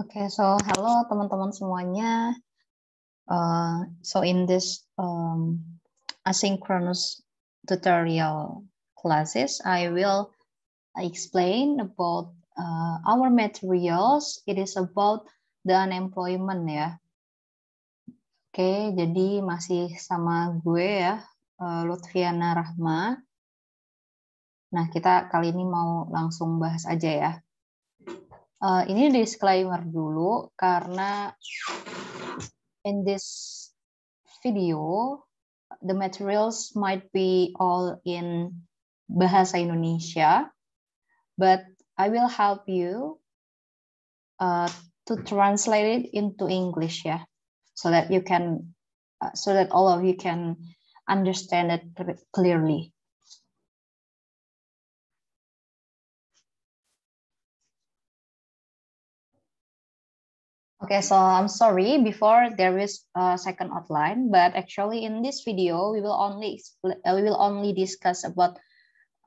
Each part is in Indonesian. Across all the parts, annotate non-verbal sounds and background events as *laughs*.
Oke, okay, so halo teman-teman semuanya. Uh, so in this um, asynchronous tutorial classes, I will explain about uh, our materials. It is about the unemployment ya. Oke, okay, jadi masih sama gue ya, uh, Lutfiana Rahma. Nah, kita kali ini mau langsung bahas aja ya. Eh, ini disclaimer dulu karena in this video the materials might be all in bahasa Indonesia, but I will help you uh, to translate it into English, yeah, so that you can, uh, so that all of you can understand it clearly. Okay, so I'm sorry, before there is a second outline, but actually in this video, we will only uh, we will only discuss about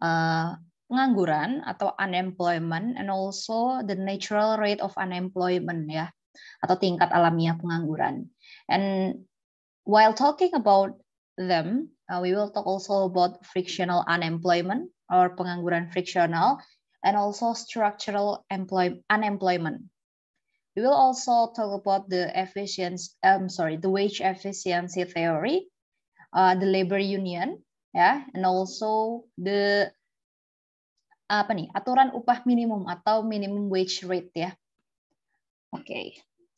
uh, pengangguran atau unemployment and also the natural rate of unemployment ya, atau tingkat alamiah pengangguran. And while talking about them, uh, we will talk also about frictional unemployment or pengangguran frictional and also structural employ unemployment We will also talk about the efficiency, I'm um, sorry, the wage efficiency theory, uh, the labor union, yeah, and also the apa nih aturan upah minimum atau minimum wage rate ya. Yeah. okay.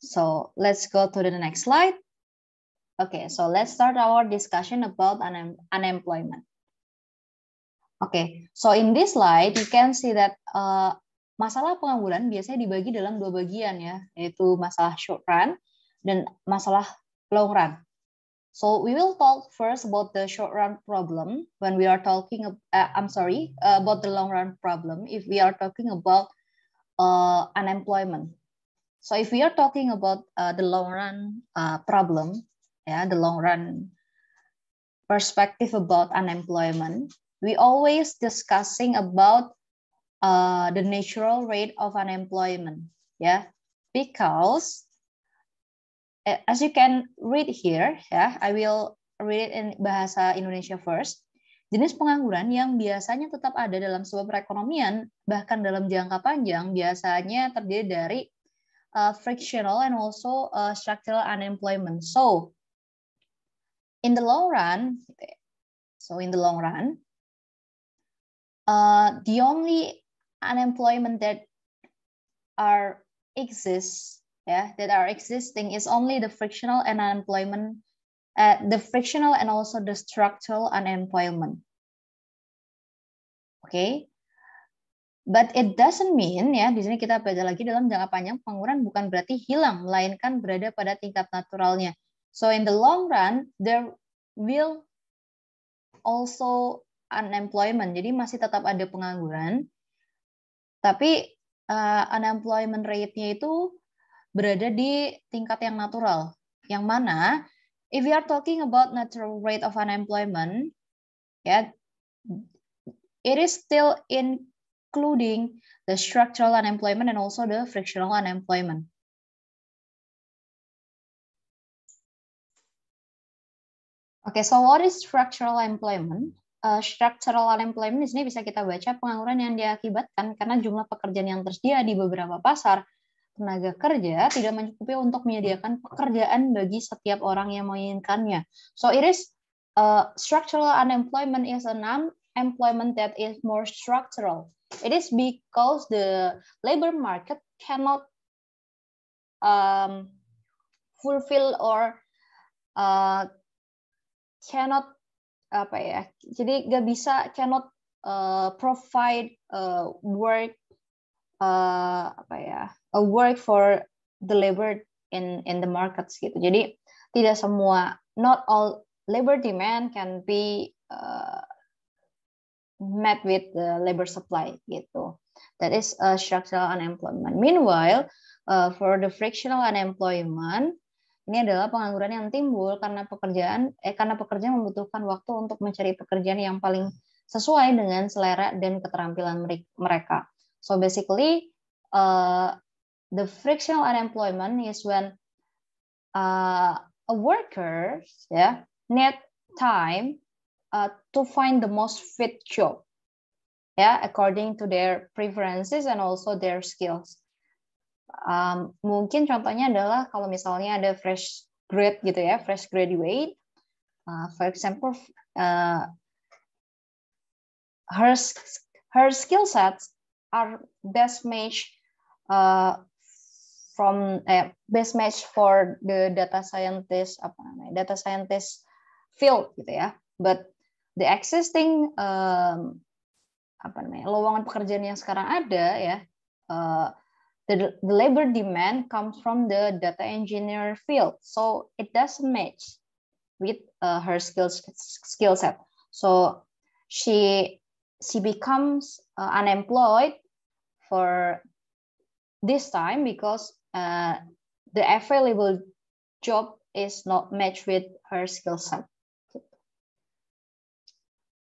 so let's go to the next slide. Okay, so let's start our discussion about un unemployment. Okay, so in this slide you can see that uh, Masalah pengangguran biasanya dibagi dalam dua bagian ya, yaitu masalah short run dan masalah long run. So we will talk first about the short run problem when we are talking. Uh, I'm sorry uh, about the long run problem if we are talking about uh, unemployment. So if we are talking about uh, the long run uh, problem, yeah, the long run perspective about unemployment, we always discussing about uh, the natural rate of unemployment. Yeah, because eh, as you can read here, ya, yeah, I will read it in bahasa Indonesia first. Jenis pengangguran yang biasanya tetap ada dalam sebuah perekonomian, bahkan dalam jangka panjang, biasanya terdiri dari uh, frictional and also uh, structural unemployment. So, in the long run, so in the long run, uh, the only unemployment that are exists, yeah that are existing is only the frictional and unemployment uh, the frictional and also the structural unemployment okay? But it doesn't mean ya di sini kita baca lagi dalam jangka panjang pengangguran bukan berarti hilang melainkan berada pada tingkat naturalnya. So in the long run there will also unemployment. Jadi masih tetap ada pengangguran tapi uh, unemployment rate-nya itu berada di tingkat yang natural. Yang mana if we are talking about natural rate of unemployment, yeah, it is still including the structural unemployment and also the frictional unemployment. Okay, so what is structural employment? uh, structural unemployment di sini bisa kita baca pengangguran yang diakibatkan karena jumlah pekerjaan yang tersedia di beberapa pasar tenaga kerja tidak mencukupi untuk menyediakan pekerjaan bagi setiap orang yang menginginkannya. So it is uh, structural unemployment is a an employment that is more structural. It is because the labor market cannot um, fulfill or uh, cannot apa ya jadi nggak bisa cannot uh, provide a eh, work uh, apa ya a work for delivered in in the markets gitu jadi tidak semua not all labor demand can be uh, met with the labor supply gitu that is a structural unemployment meanwhile uh, for the frictional unemployment ini adalah pengangguran yang timbul karena pekerjaan eh karena pekerja membutuhkan waktu untuk mencari pekerjaan yang paling sesuai dengan selera dan keterampilan mereka. So basically uh, the frictional unemployment is when uh, a worker yeah need time uh, to find the most fit job yeah according to their preferences and also their skills Um, mungkin contohnya adalah kalau misalnya ada fresh grad gitu ya, fresh graduate, uh, for example, uh, her her skill sets are best match uh, from uh, best match for the data scientist apa namanya data scientist field gitu ya but the existing um, apa namanya lowongan pekerjaan yang sekarang ada ya uh, the, the labor demand comes from the data engineer field. So it doesn't match with uh, her skills skill set. So she she becomes uh, unemployed for this time because uh, the available job is not matched with her skill set.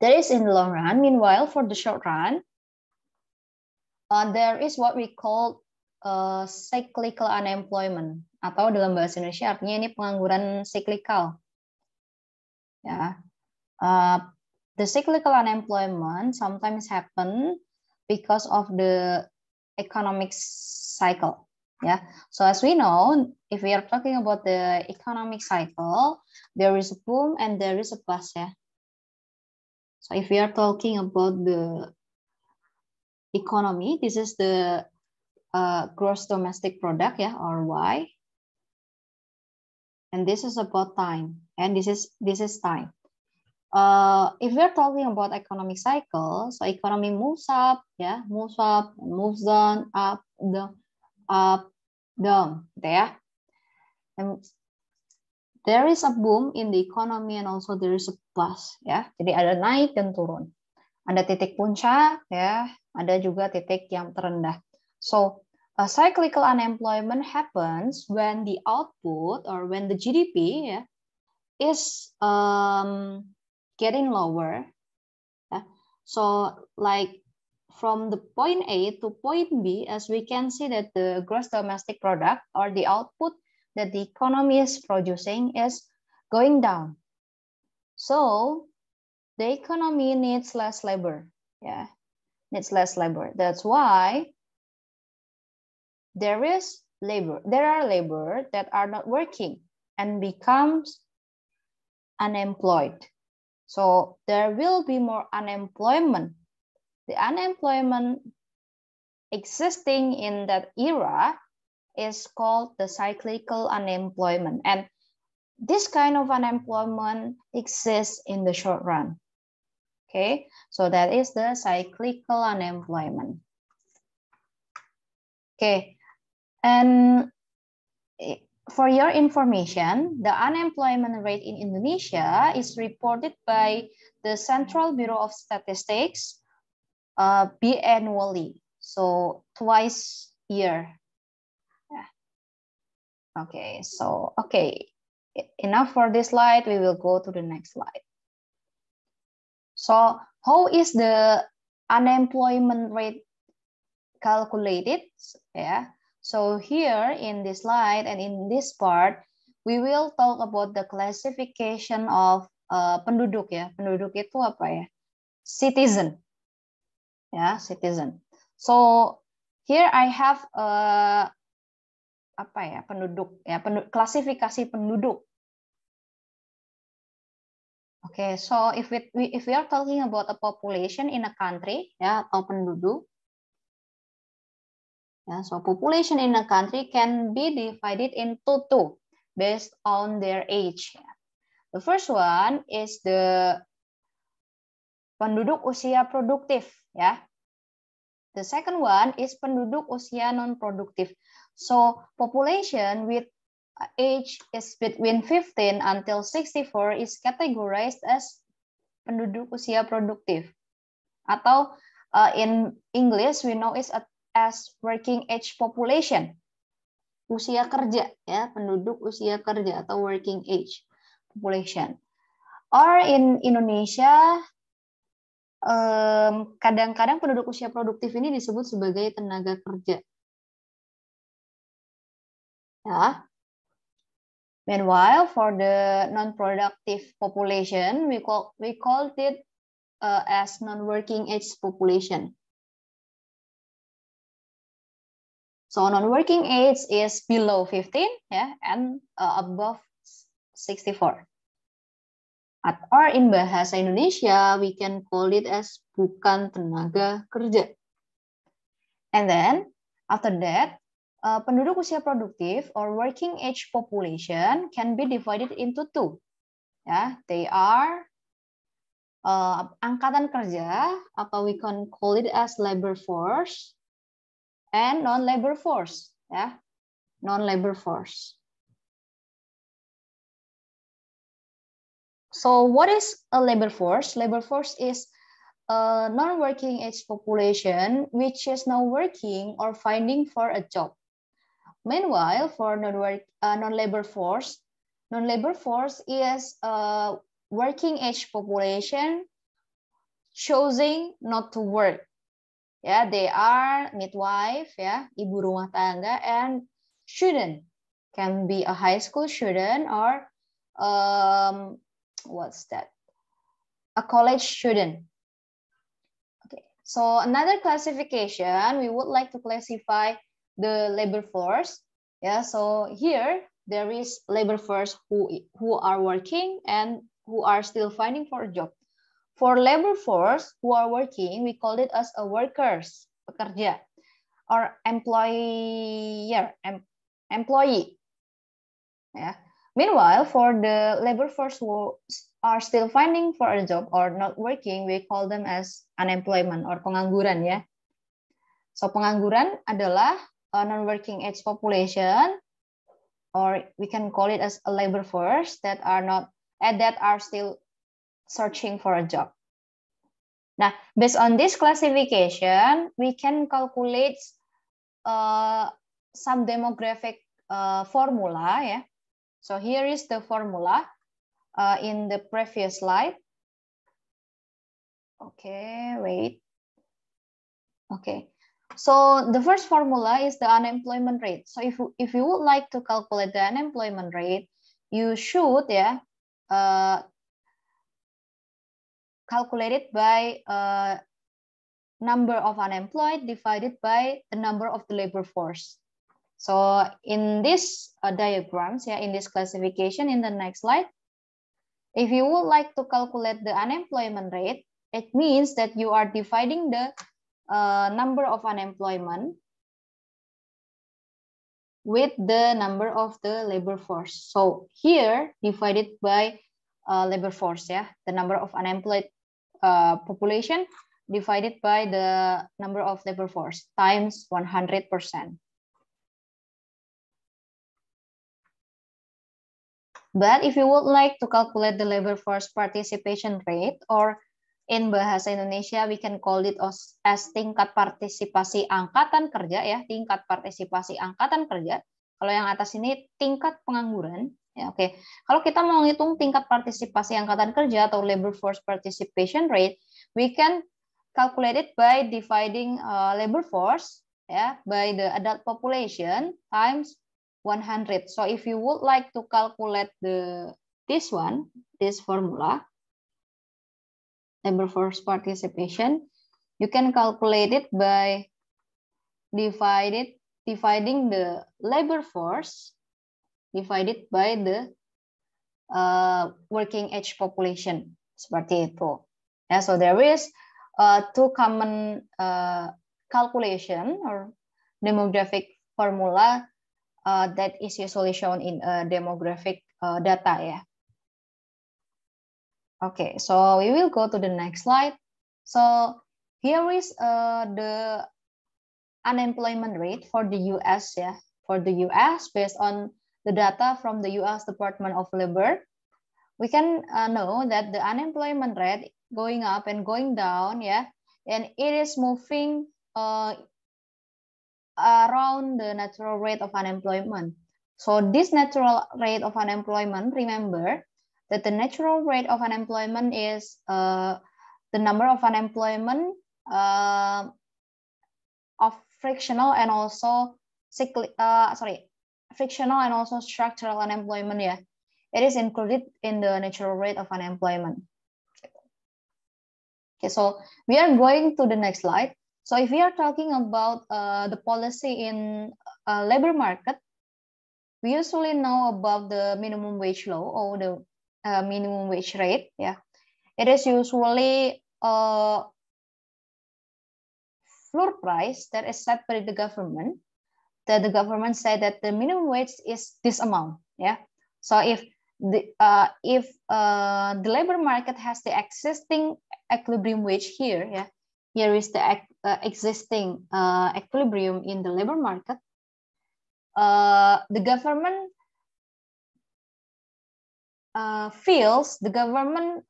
That is in the long run. Meanwhile, for the short run, uh, there is what we call Eh, cyclical unemployment atau dalam bahasa Indonesia artinya ini pengangguran siklikal. Ya. Uh, the cyclical unemployment sometimes happen because of the economic cycle. Yeah. So as we know, if we are talking about the economic cycle, there is a boom and there is a bust. Yeah. So if we are talking about the economy, this is the uh, gross domestic product ya or Y. And this is about time. And this is this is time. Uh, if we're talking about economic cycle, so economy moves up, yeah, moves up, moves down, up, down, up, down, there. And there is a boom in the economy and also there is a bust, yeah. Jadi ada naik dan turun. Ada titik puncak, ya. Ada juga titik yang terendah. So a cyclical unemployment happens when the output or when the GDP yeah, is um, getting lower. Yeah. So like from the point A to point B, as we can see that the gross domestic product or the output that the economy is producing is going down. So the economy needs less labor. Yeah, needs less labor. That's why there is labor, there are labor that are not working and becomes unemployed. So there will be more unemployment. The unemployment existing in that era is called the cyclical unemployment. And this kind of unemployment exists in the short run. Okay, so that is the cyclical unemployment. Okay, and for your information, the unemployment rate in Indonesia is reported by the Central Bureau of Statistics uh, biannually, so twice a year. Yeah. Okay, so okay, enough for this slide. We will go to the next slide. So how is the unemployment rate calculated? Yeah, So here in this slide and in this part, we will talk about the classification of uh, penduduk ya. Penduduk itu apa ya? Citizen. Ya, yeah, citizen. So here I have a, uh, apa ya penduduk ya penduduk, klasifikasi penduduk. okay, so if we if we are talking about a population in a country ya atau penduduk, Yeah, so population in a country can be divided into two based on their age. The first one is the penduduk usia produktif. Ya. Yeah. The second one is penduduk usia non-produktif. So population with age is between 15 until 64 is categorized as penduduk usia produktif. Atau uh, in English we know it's a as working age population. Usia kerja ya, penduduk usia kerja atau working age population. Or in Indonesia kadang-kadang penduduk usia produktif ini disebut sebagai tenaga kerja. Ya. Meanwhile, for the non-productive population, we call we called it uh, as non-working age population. So non-working age is below 15 yeah, and uh, above 64. At, or in bahasa Indonesia, we can call it as bukan tenaga kerja. And then after that, uh, penduduk usia produktif or working age population can be divided into two. Yeah, they are uh, angkatan kerja, atau we can call it as labor force, and non-labor force yeah, non-labor force so what is a labor force labor force is a non-working age population which is now working or finding for a job meanwhile for non-work uh, non-labor force non-labor force is a working age population choosing not to work yeah, they are midwife, yeah, ibu rumah tangga, and student can be a high school student or um, what's that? A college student. Okay, so another classification we would like to classify the labor force. Yeah, so here there is labor force who who are working and who are still finding for a job. For labor force who are working, we call it as a workers, pekerja, or employer, em employee. Yeah. Meanwhile, for the labor force who are still finding for a job or not working, we call them as unemployment or pengangguran Yeah. So pengangguran adalah non-working age population or we can call it as a labor force that are not and eh, that are still searching for a job. Now, based on this classification, we can calculate uh, some demographic uh, formula. Yeah? So here is the formula uh, in the previous slide. Okay, wait. Okay, so the first formula is the unemployment rate. So if, if you would like to calculate the unemployment rate, you should yeah, uh, calculated by uh, number of unemployed divided by the number of the labor force. So in this uh, diagrams, yeah, in this classification, in the next slide, if you would like to calculate the unemployment rate, it means that you are dividing the uh, number of unemployment with the number of the labor force. So here divided by uh, labor force, yeah, the number of unemployed Uh, population divided by the number of labor force times 100%. But if you would like to calculate the labor force participation rate or in bahasa Indonesia we can call it as, as tingkat partisipasi angkatan kerja ya, tingkat partisipasi angkatan kerja. Kalau yang atas ini tingkat pengangguran, Ya, oke. Okay. Kalau kita mau menghitung tingkat partisipasi angkatan kerja atau labor force participation rate, we can calculate it by dividing uh, labor force ya by the adult population times 100. So if you would like to calculate the this one, this formula labor force participation, you can calculate it by divided dividing the labor force divided by the uh, working age population seperti itu. Yeah, so there is uh, two common uh, calculation or demographic formula uh, that is usually shown in a demographic uh, data. Yeah. Okay, so we will go to the next slide. So here is uh, the unemployment rate for the US. Yeah, for the US based on the data from the US Department of Labor, we can uh, know that the unemployment rate going up and going down, yeah, and it is moving uh, around the natural rate of unemployment. So this natural rate of unemployment, remember that the natural rate of unemployment is uh, the number of unemployment uh, of frictional and also cyclic, uh, sorry, fictional and also structural unemployment ya. It is included in the natural rate of unemployment. Okay, so we are going to the next slide. So if we are talking about uh, the policy in uh, labor market, we usually know about the minimum wage law or the uh, minimum wage rate. Yeah, it is usually a floor price that is set by the government the, the government said that the minimum wage is this amount. Yeah. So if the uh, if uh, the labor market has the existing equilibrium wage here, yeah, here is the uh, existing uh, equilibrium in the labor market. Uh, the government uh, feels the government,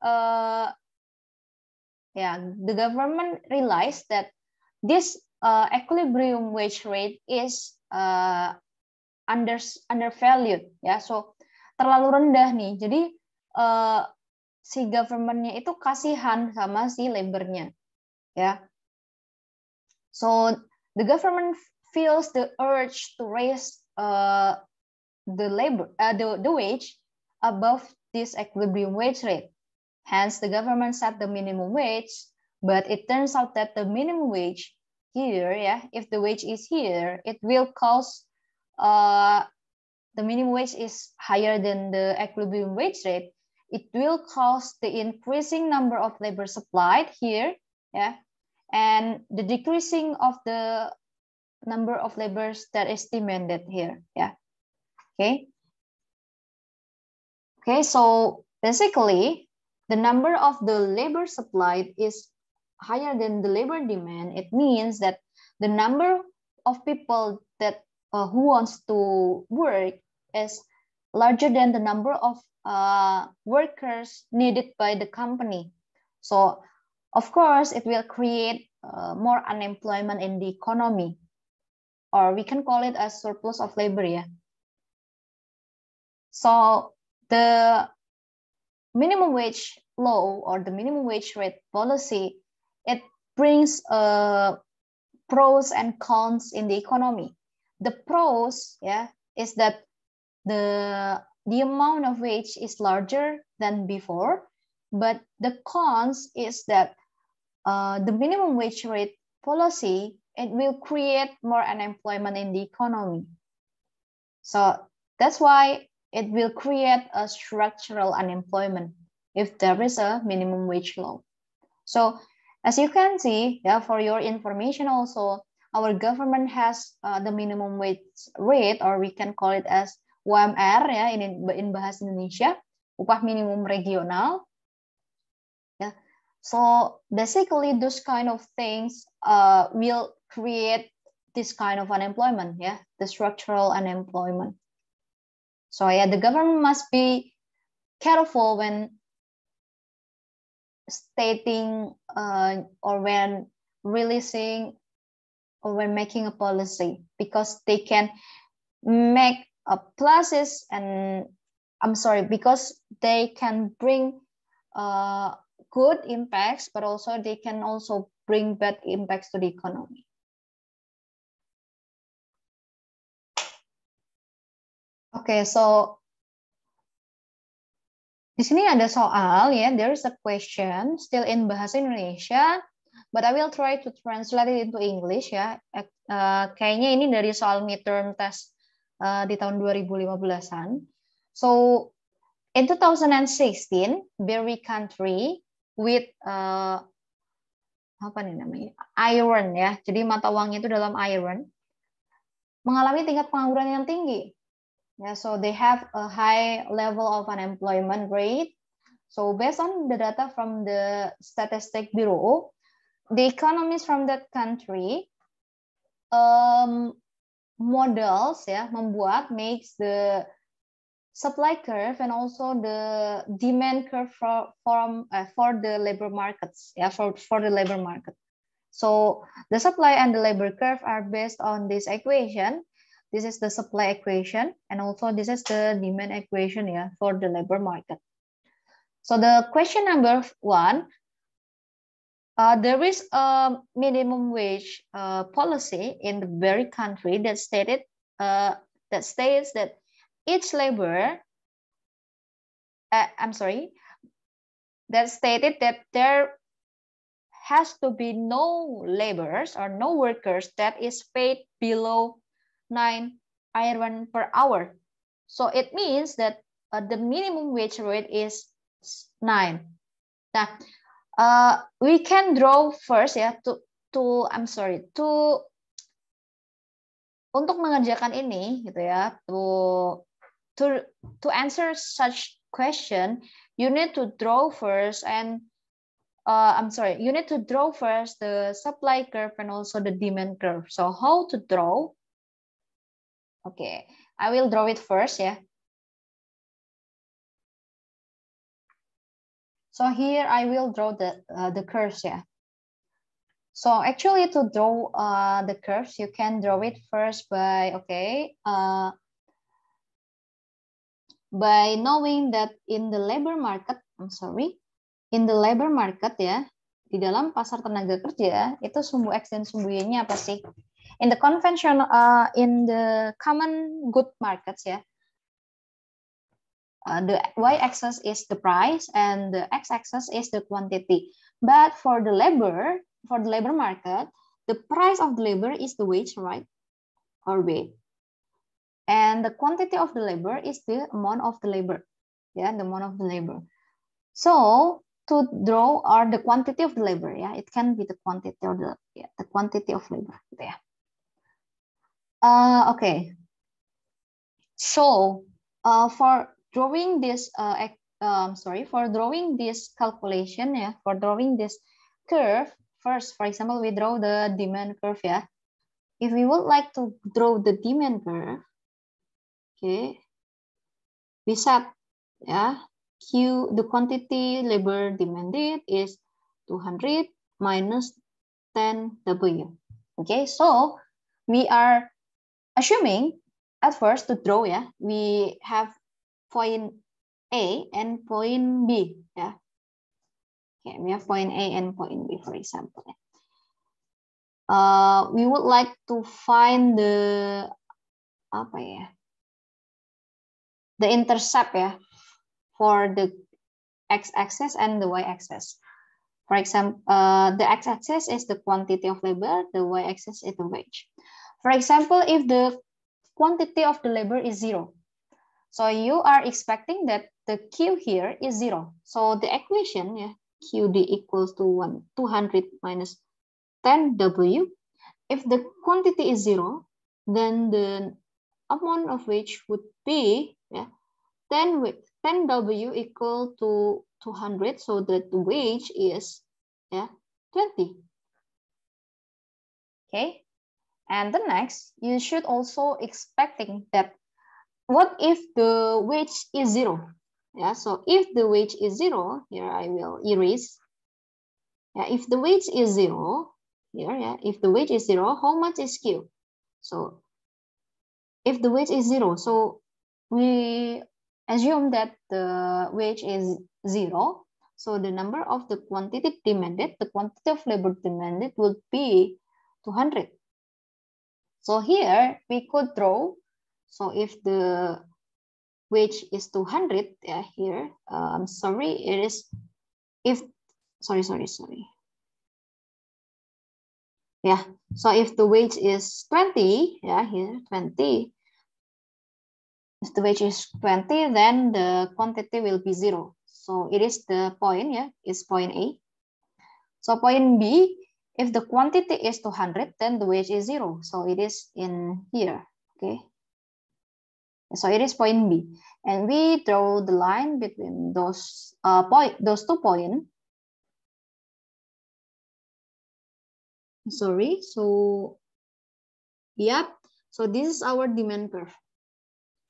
yeah, the government realized that this equilibrium wage rate is uh, under undervalued ya so terlalu rendah nih jadi uh, si governmentnya itu kasihan sama si labornya ya so the government feels the urge to raise uh, the labor uh, the, the wage above this equilibrium wage rate hence the government set the minimum wage but it turns out that the minimum wage here, yeah, if the wage is here, it will cause uh, the minimum wage is higher than the equilibrium wage rate, it will cause the increasing number of labor supplied here, yeah, and the decreasing of the number of labors that is demanded here, yeah, okay. Okay, so basically, the number of the labor supplied is higher than the labor demand, it means that the number of people that uh, who wants to work is larger than the number of uh, workers needed by the company. So of course, it will create uh, more unemployment in the economy, or we can call it a surplus of labor. Yeah. So the minimum wage law or the minimum wage rate policy it brings uh, pros and cons in the economy. The pros, yeah, is that the the amount of wage is larger than before, but the cons is that uh, the minimum wage rate policy it will create more unemployment in the economy. So that's why it will create a structural unemployment if there is a minimum wage law. So as you can see, yeah, for your information also, our government has uh, the minimum wage rate, or we can call it as UMR, yeah, in, in Bahasa Indonesia, upah minimum regional. Yeah. So basically, those kind of things uh, will create this kind of unemployment, yeah, the structural unemployment. So yeah, the government must be careful when stating uh, or when releasing or when making a policy because they can make a pluses and I'm sorry because they can bring uh, good impacts but also they can also bring bad impacts to the economy. Okay, so Di sini ada soal ya, there is a question still in bahasa Indonesia, but I will try to translate it into English ya. Uh, kayaknya ini dari soal midterm test uh, di tahun 2015-an. So in 2016, Berry Country with uh, apa nih namanya iron ya jadi mata uangnya itu dalam iron mengalami tingkat pengangguran yang tinggi Yeah, so they have a high level of unemployment rate. So based on the data from the Statistic Bureau, the economists from that country um, models yeah, membuat makes the supply curve and also the demand curve for from uh, for the labor markets yeah for for the labor market so the supply and the labor curve are based on this equation this is the supply equation and also this is the demand equation yeah, for the labor market. So the question number one, uh, there is a minimum wage uh, policy in the very country that stated uh, that states that each labor, uh, I'm sorry, that stated that there has to be no laborers or no workers that is paid below iron per hour. So it means that uh, the minimum wage rate is 9. Nah, uh, we can draw first ya to to I'm sorry, to untuk mengerjakan ini gitu ya, to to to answer such question, you need to draw first and uh, I'm sorry, you need to draw first the supply curve and also the demand curve. So how to draw Oke, okay. I will draw it first ya. Yeah. So here I will draw the uh, the curves ya. Yeah. So actually to draw uh, the curves, you can draw it first by okay uh, by knowing that in the labor market, I'm sorry, in the labor market ya, yeah, di dalam pasar tenaga kerja itu sumbu x dan sumbu y-nya apa sih? in the conventional uh, in the common good markets yeah uh, the y-axis is the price and the x-axis is the quantity but for the labor for the labor market the price of the labor is the wage right or wage and the quantity of the labor is the amount of the labor yeah the amount of the labor so to draw are the quantity of the labor yeah it can be the quantity or the yeah, the quantity of labor yeah Uh, okay. So uh, for drawing this, uh, um, sorry, for drawing this calculation, yeah, for drawing this curve, first, for example, we draw the demand curve, yeah. If we would like to draw the demand curve, okay, we set, yeah, Q, the quantity labor demanded is 200 minus 10W. Okay, so we are Assuming at first to draw, yeah, we have point A and point B, yeah. Okay, we have point A and point B, for example. Uh, we would like to find the apa ya? The intercept yeah, for the x-axis and the y-axis. For example, uh, the x-axis is the quantity of labor, the y-axis is the wage. For example, if the quantity of the labor is zero, so you are expecting that the Q here is zero. So the equation yeah, QD equals to one, 200 minus 10W. If the quantity is zero, then the amount of which would be yeah, 10 with 10W equal to 200. So that the wage is yeah, 20. Okay. And the next, you should also expecting that what if the wage is zero? Yeah, so if the wage is zero, here I will erase. Yeah, if the wage is zero, here, yeah, if the wage is zero, how much is Q? So if the wage is zero, so we assume that the wage is zero. So the number of the quantity demanded, the quantity of labor demanded would be 200. So here we could draw. So if the which is 200 yeah, here, I'm um, sorry, it is, if, sorry, sorry, sorry. Yeah, so if the wage is 20, yeah, here 20, if the wage is 20, then the quantity will be zero. So it is the point, yeah, is point A. So point B, if the quantity is 200, then the wage is zero. So it is in here, okay? So it is point B. And we draw the line between those, uh, point, those two points. Sorry, so, yep. So this is our demand curve.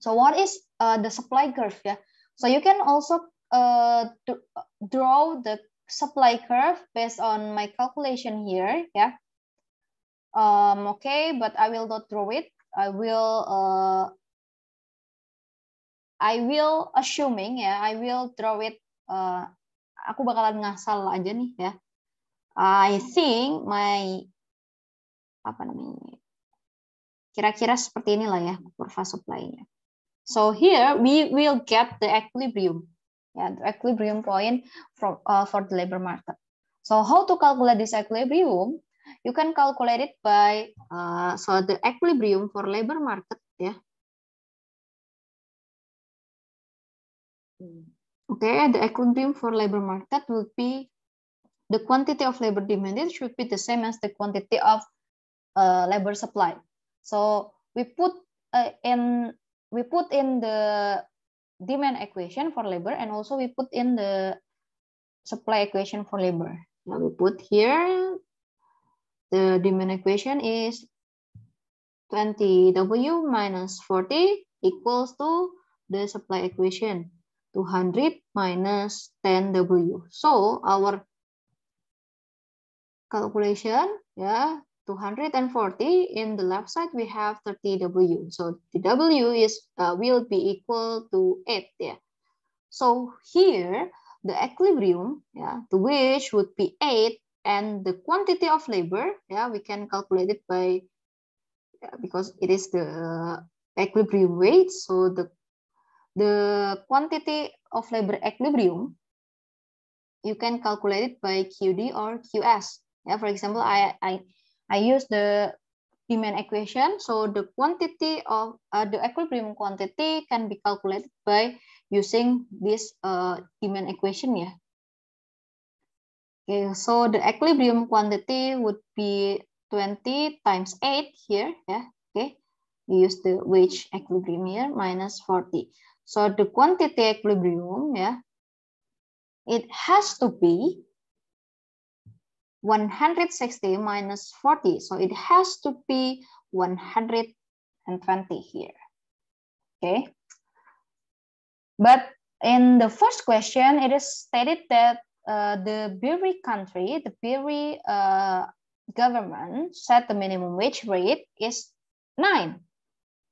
So what is uh, the supply curve? Yeah. So you can also uh, draw the supply curve based on my calculation here. Yeah. Um, okay, but I will not draw it. I will. Uh, I will assuming ya. Yeah, I will draw it. Uh, aku bakalan ngasal aja nih ya. I think my apa namanya? Kira-kira seperti inilah ya kurva supply-nya. So here we will get the equilibrium. the equilibrium point for, uh, for the labor market. So how to calculate this equilibrium? You can calculate it by, uh, so the equilibrium for labor market, yeah. Okay, the equilibrium for labor market will be the quantity of labor demanded should be the same as the quantity of uh, labor supply. So we put uh, in we put in the demand equation for labor and also we put in the supply equation for labor. Now we put here the demand equation is 20W minus 40 equals to the supply equation 200 minus 10W. So our calculation, yeah, 240 in the left side we have 30w so the w is uh, will be equal to 8 yeah so here the equilibrium yeah the which would be 8 and the quantity of labor yeah we can calculate it by yeah, because it is the uh, equilibrium weight so the the quantity of labor equilibrium you can calculate it by qd or qs yeah for example i i I use the demand equation. So the quantity of uh, the equilibrium quantity can be calculated by using this uh, demand equation. Yeah. Okay, so the equilibrium quantity would be 20 times 8 here. Yeah. Okay. We use the wage equilibrium here minus 40. So the quantity equilibrium, yeah, it has to be 160 minus 40. So it has to be 120 here. Okay. But in the first question, it is stated that uh, the Biri country, the Biri uh, government set the minimum wage rate is 9.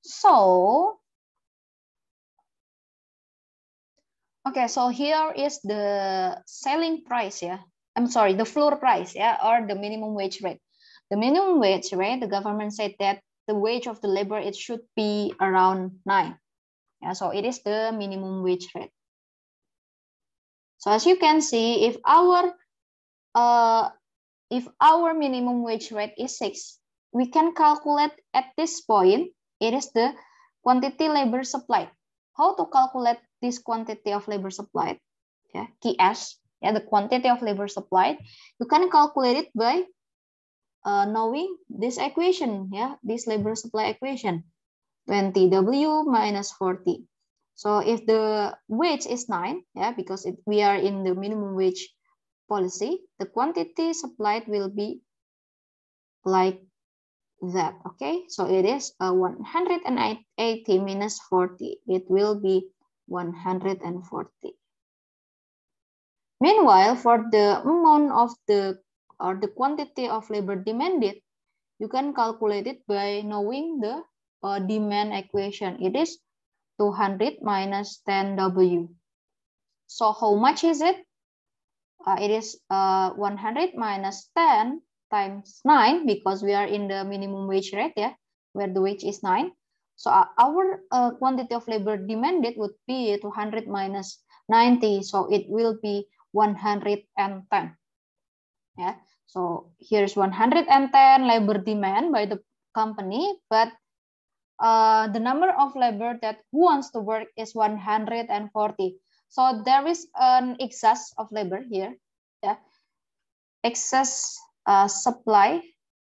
So, okay, so here is the selling price, yeah. I'm sorry, the floor price, yeah, or the minimum wage rate. The minimum wage rate, the government said that the wage of the labor, it should be around nine. Yeah, so it is the minimum wage rate. So as you can see, if our uh, if our minimum wage rate is six, we can calculate at this point, it is the quantity labor supply. How to calculate this quantity of labor supply? Yeah, QS yeah, the quantity of labor supplied, you can calculate it by uh, knowing this equation, yeah, this labor supply equation, 20W minus 40. So if the wage is 9, yeah, because it, we are in the minimum wage policy, the quantity supplied will be like that, okay? So it is uh, 180 minus 40. It will be 140. Meanwhile, for the amount of the or the quantity of labor demanded, you can calculate it by knowing the uh, demand equation. It is 200 minus 10W. So how much is it? Uh, it is uh, 100 minus 10 times 9 because we are in the minimum wage rate, yeah, where the wage is 9. So uh, our uh, quantity of labor demanded would be 200 minus 90. So it will be 110. Yeah. So here's 110 labor demand by the company, but uh, the number of labor that who wants to work is 140. So there is an excess of labor here. Yeah. Excess uh, supply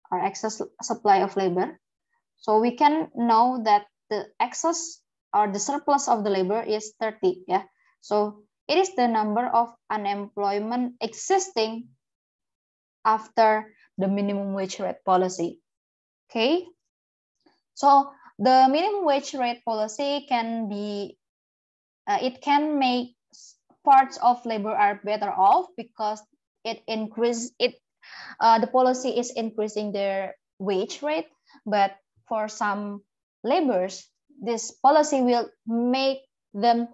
or excess supply of labor. So we can know that the excess or the surplus of the labor is 30. Yeah. So it is the number of unemployment existing after the minimum wage rate policy. Okay, so the minimum wage rate policy can be, uh, it can make parts of labor are better off because it increase it, uh, the policy is increasing their wage rate, but for some laborers, this policy will make them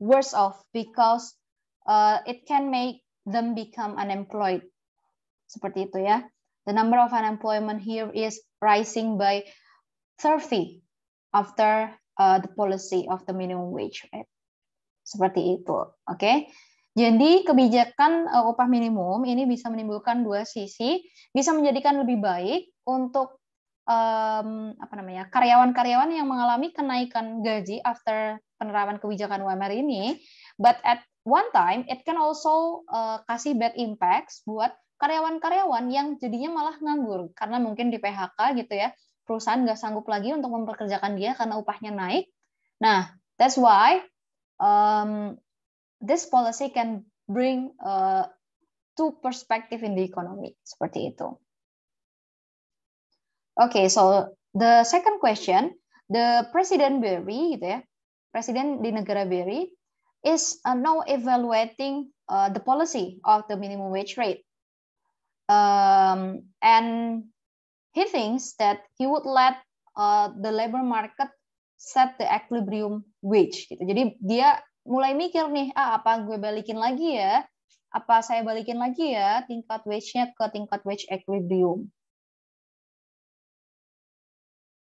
worse off because uh, it can make them become unemployed. Seperti itu ya. The number of unemployment here is rising by 30 after uh, the policy of the minimum wage right? Seperti itu. Oke. Okay? Jadi kebijakan uh, upah minimum ini bisa menimbulkan dua sisi, bisa menjadikan lebih baik untuk um, apa namanya karyawan-karyawan yang mengalami kenaikan gaji after penerapan kebijakan UMR ini, but at one time it can also uh, kasih bad impacts buat karyawan-karyawan yang jadinya malah nganggur karena mungkin di PHK gitu ya perusahaan nggak sanggup lagi untuk memperkerjakan dia karena upahnya naik. Nah, that's why um, this policy can bring uh, two perspective in the economy seperti itu okay, so the second question, the President Berry, gitu ya, Presiden di negara Berry, is uh, now evaluating uh, the policy of the minimum wage rate. Um, and he thinks that he would let uh, the labor market set the equilibrium wage. Gitu. Jadi dia mulai mikir nih, ah, apa gue balikin lagi ya? Apa saya balikin lagi ya tingkat wage-nya ke tingkat wage equilibrium?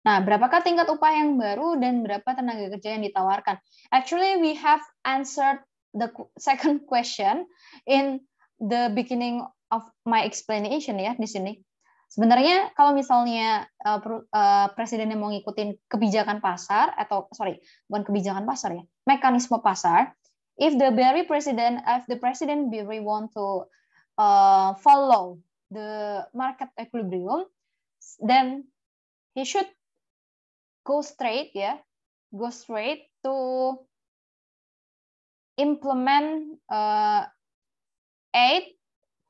Nah, berapakah tingkat upah yang baru dan berapa tenaga kerja yang ditawarkan? Actually, we have answered the *laughs* second question in the beginning of my explanation ya di sini. Sebenarnya kalau misalnya uh, uh, presiden yang mau ngikutin kebijakan pasar atau sorry bukan kebijakan pasar ya mekanisme pasar, if the very president if the president very want to uh, follow the market equilibrium, then he should go straight ya, go straight to implement uh, aid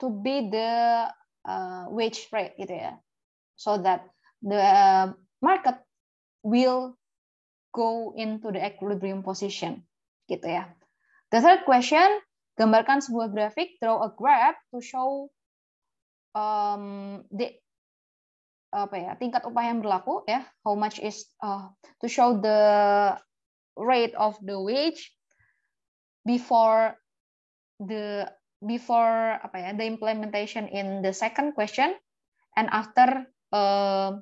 to be the uh, wage rate gitu ya, so that the uh, market will go into the equilibrium position gitu ya. The third question, gambarkan sebuah grafik, draw a graph to show um, the apa ya tingkat upah yang berlaku ya how much is uh, to show the rate of the wage before the before apa ya the implementation in the second question and after uh,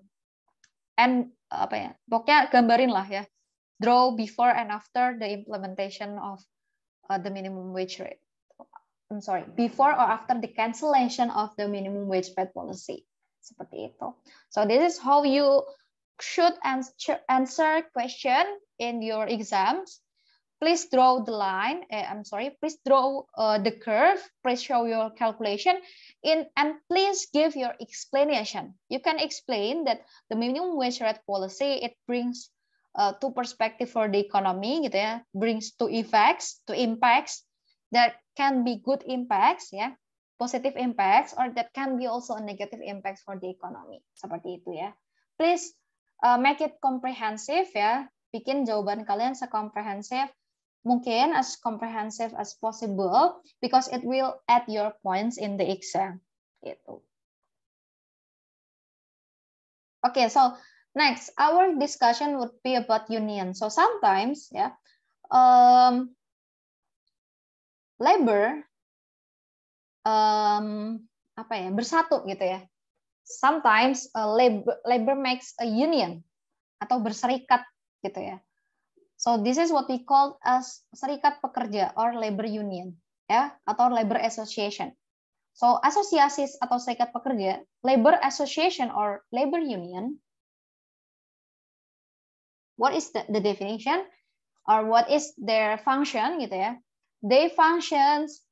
and apa ya pokoknya gambarin lah ya draw before and after the implementation of uh, the minimum wage rate I'm sorry before or after the cancellation of the minimum wage rate policy seperti itu. So this is how you should answer, answer question in your exams. Please draw the line. Eh, I'm sorry. Please draw uh, the curve. Please show your calculation in and please give your explanation. You can explain that the minimum wage rate policy it brings uh, perspective for the economy gitu ya, brings two effects, two impacts that can be good impacts Yeah. positive impacts or that can be also a negative impacts for the economy. Seperti itu ya. Please uh, make it comprehensive ya. Bikin jawaban kalian sekomprehensif mungkin as comprehensive as possible because it will add your points in the exam. Gitu. Okay, so next our discussion would be about union. So sometimes ya yeah, um, labor um, apa ya bersatu gitu ya. Sometimes a labor, labor makes a union atau berserikat gitu ya. So this is what we call as serikat pekerja or labor union ya atau labor association. So asosiasi atau serikat pekerja, labor association or labor union. What is the, the definition or what is their function gitu ya? They functions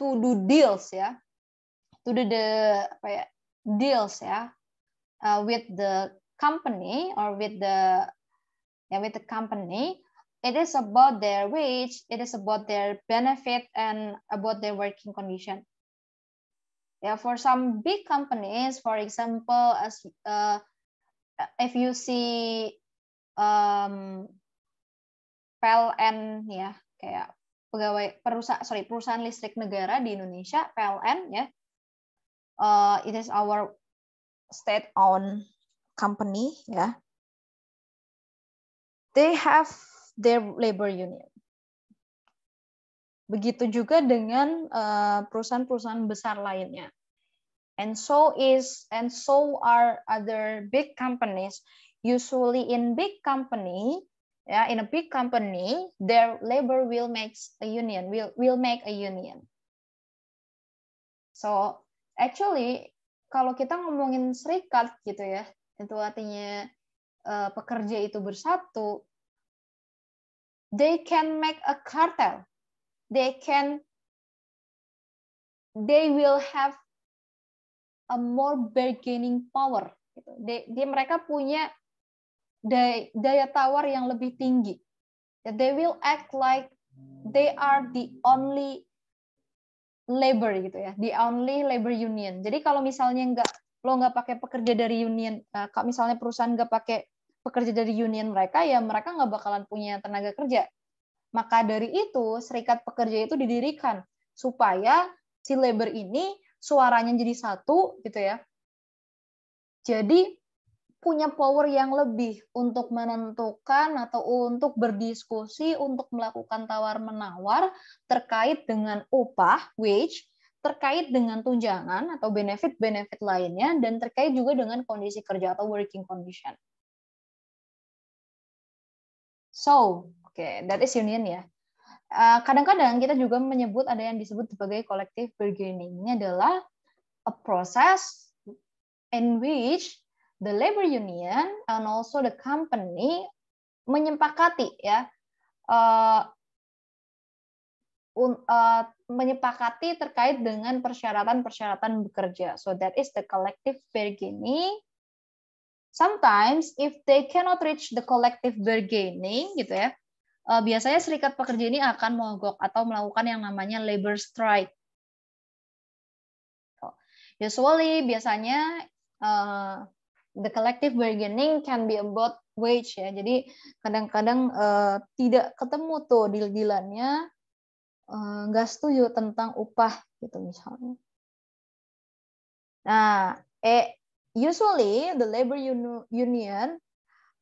to do deals ya to do the apa ya deals ya uh, with the company or with the yeah, with the company it is about their wage it is about their benefit and about their working condition yeah for some big companies for example as uh, if you see um PLN ya yeah, kayak pegawai perusahaan sorry perusahaan listrik negara di Indonesia PLN ya uh, it is our state owned company ya they have their labor union begitu juga dengan eh, perusahaan-perusahaan besar lainnya and so is and so are other big companies usually in big company ya in a big company their labor will make a union will will make a union so actually kalau kita ngomongin serikat gitu ya itu artinya uh, pekerja itu bersatu they can make a cartel they can they will have a more bargaining power gitu. they mereka punya daya tawar yang lebih tinggi. They will act like they are the only labor gitu ya, the only labor union. Jadi kalau misalnya nggak lo nggak pakai pekerja dari union, eh, kalau misalnya perusahaan nggak pakai pekerja dari union mereka, ya mereka nggak bakalan punya tenaga kerja. Maka dari itu serikat pekerja itu didirikan supaya si labor ini suaranya jadi satu gitu ya. Jadi punya power yang lebih untuk menentukan atau untuk berdiskusi, untuk melakukan tawar-menawar terkait dengan upah, wage, terkait dengan tunjangan atau benefit-benefit lainnya, dan terkait juga dengan kondisi kerja atau working condition. So, oke, okay, that is union ya. Eh, kadang-kadang kita juga menyebut ada yang disebut sebagai collective bargaining. Ini adalah a process in which the labor union and also the company menyepakati ya uh, uh, menyepakati terkait dengan persyaratan-persyaratan bekerja. So that is the collective bargaining. Sometimes if they cannot reach the collective bargaining gitu ya, eh, biasanya serikat pekerja ini akan mogok atau melakukan yang namanya labor strike. Usually biasanya the collective bargaining can be about wage ya. Jadi kadang-kadang uh, tidak ketemu tuh deal-dealannya eh, nggak uh, setuju tentang upah gitu misalnya. Nah, eh, usually the labor union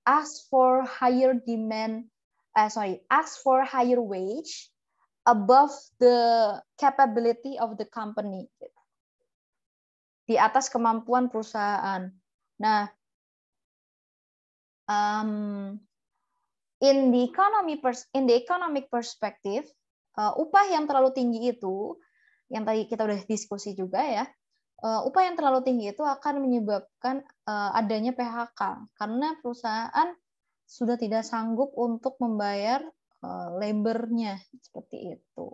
asks for higher demand, uh, sorry, asks for higher wage above the capability of the company. Di atas kemampuan perusahaan. Nah, um, in the economy pers in the economic perspective, uh, upah yang terlalu tinggi itu, yang tadi kita udah diskusi juga ya, uh, upah yang terlalu tinggi itu akan menyebabkan uh, adanya PHK karena perusahaan sudah tidak sanggup untuk membayar uh, labornya seperti itu.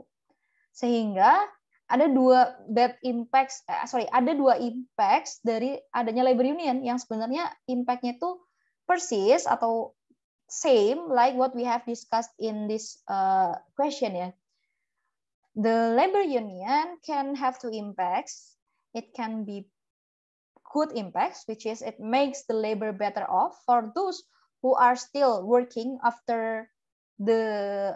Sehingga ada dua bad impacts, eh, sorry, ada dua impacts dari adanya labor union yang sebenarnya impactnya itu persis atau same like what we have discussed in this uh, question ya. The labor union can have two impacts. It can be good impacts, which is it makes the labor better off for those who are still working after the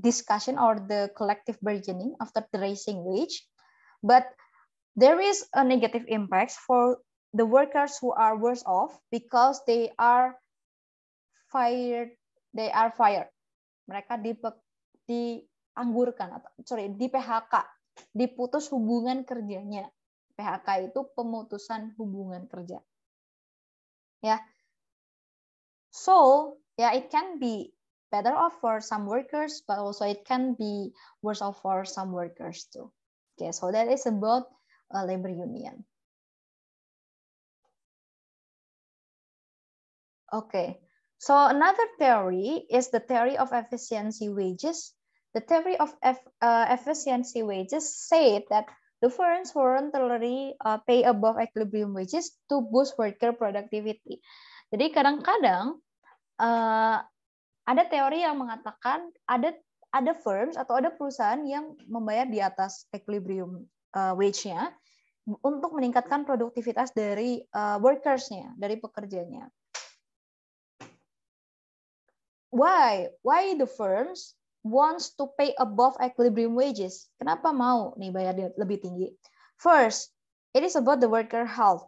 discussion or the collective bargaining after the raising wage, but there is a negative impact for the workers who are worse off because they are fired, they are fired. Mereka di, dianggurkan atau sorry di PHK, diputus hubungan kerjanya. PHK itu pemutusan hubungan kerja. Ya. Yeah. So, yeah, it can be better off for some workers, but also it can be worse off for some workers too. Okay, so that is about a uh, labor union. Okay, so another theory is the theory of efficiency wages. The theory of uh, efficiency wages said that the firms voluntarily uh, pay above equilibrium wages to boost worker productivity. Jadi kadang-kadang uh, ada teori yang mengatakan ada ada firms atau ada perusahaan yang membayar di atas equilibrium uh, wage-nya untuk meningkatkan produktivitas dari uh, workers-nya, dari pekerjanya. Why? Why the firms wants to pay above equilibrium wages? Kenapa mau nih bayar lebih tinggi? First, it is about the worker health.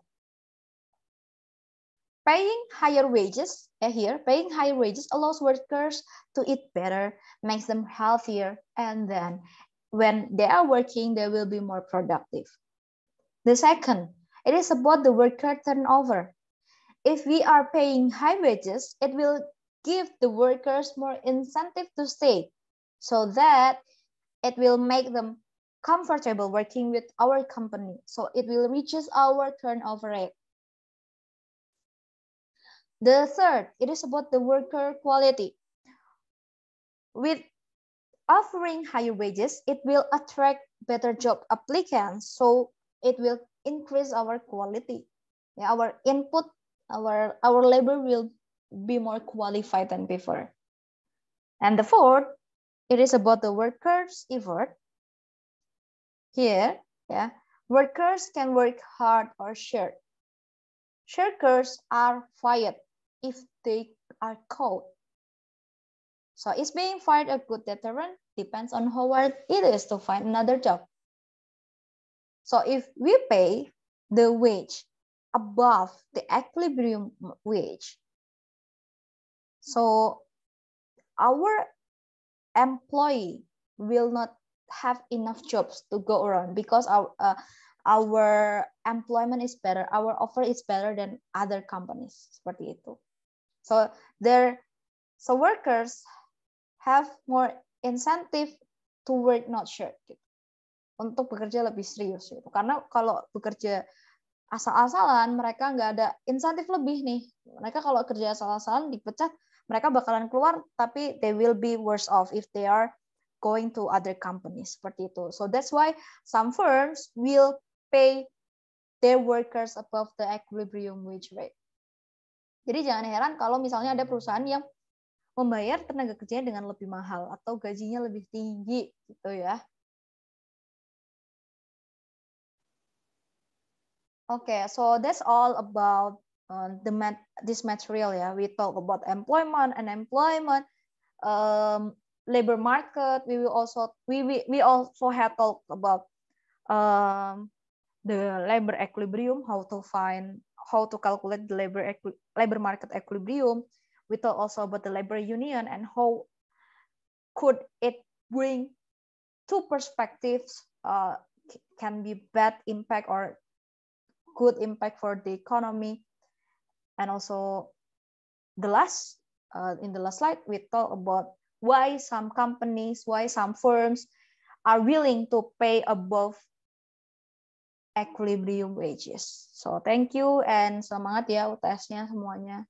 Paying higher wages, eh, here, paying higher wages allows workers to eat better, makes them healthier, and then when they are working, they will be more productive. The second, it is about the worker turnover. If we are paying high wages, it will give the workers more incentive to stay so that it will make them comfortable working with our company. So it will reduce our turnover rate. The third, it is about the worker quality. With offering higher wages, it will attract better job applicants. So it will increase our quality. Yeah, our input, our, our labor will be more qualified than before. And the fourth, it is about the workers' effort. Here, yeah, workers can work hard or share. Shirkers are fired if they are cold. So is being fired a good deterrent? Depends on how hard it is to find another job. So if we pay the wage above the equilibrium wage, so our employee will not have enough jobs to go around because our uh, our employment is better, our offer is better than other companies seperti itu. So their so workers have more incentive to work not sure gitu. untuk bekerja lebih serius gitu. Karena kalau bekerja asal-asalan mereka nggak ada insentif lebih nih. Mereka kalau kerja asal-asalan dipecat mereka bakalan keluar tapi they will be worse off if they are going to other companies seperti itu. So that's why some firms will pay their workers above the equilibrium wage rate. Jadi jangan heran kalau misalnya ada perusahaan yang membayar tenaga kerjanya dengan lebih mahal atau gajinya lebih tinggi gitu ya. Oke, okay, so that's all about uh, the mat this material ya. We talk about employment, employment um, labor market. We will also we we, we also have talked about um, the labor equilibrium, how to find how to calculate the labor, labor market equilibrium. We talk also about the labor union and how could it bring two perspectives uh, can be bad impact or good impact for the economy. And also the last, uh, in the last slide, we talk about why some companies, why some firms are willing to pay above equilibrium wages. So thank you and semangat ya UTS-nya semuanya.